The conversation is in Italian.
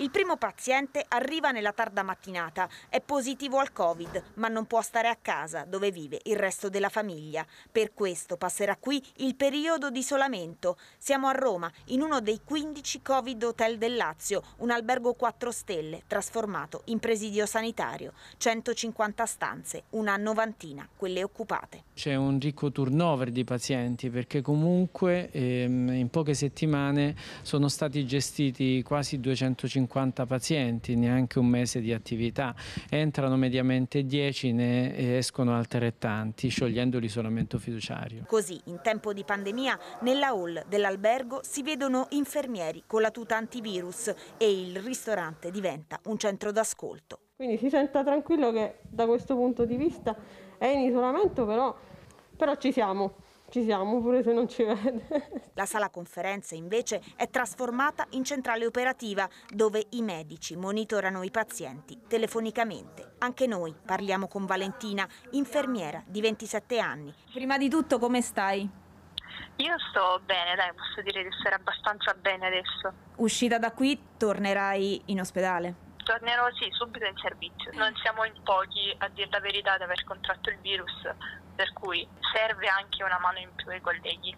Il primo paziente arriva nella tarda mattinata, è positivo al Covid, ma non può stare a casa dove vive il resto della famiglia. Per questo passerà qui il periodo di isolamento. Siamo a Roma, in uno dei 15 Covid hotel del Lazio, un albergo 4 stelle trasformato in presidio sanitario, 150 stanze, una novantina quelle occupate. C'è un ricco turnover di pazienti perché comunque ehm, in poche settimane sono stati gestiti quasi 250 50 pazienti, neanche un mese di attività. Entrano mediamente 10, ne escono altrettanti, sciogliendo l'isolamento fiduciario. Così, in tempo di pandemia, nella hall dell'albergo si vedono infermieri con la tuta antivirus e il ristorante diventa un centro d'ascolto. Quindi si senta tranquillo che da questo punto di vista è in isolamento, però, però ci siamo. Ci siamo pure se non ci vede. La sala conferenze invece è trasformata in centrale operativa dove i medici monitorano i pazienti telefonicamente. Anche noi parliamo con Valentina, infermiera di 27 anni. Prima di tutto come stai? Io sto bene, dai, posso dire di stare abbastanza bene adesso. Uscita da qui tornerai in ospedale? tornerò sì subito in servizio. Non siamo in pochi a dire la verità ad aver contratto il virus, per cui serve anche una mano in più ai colleghi.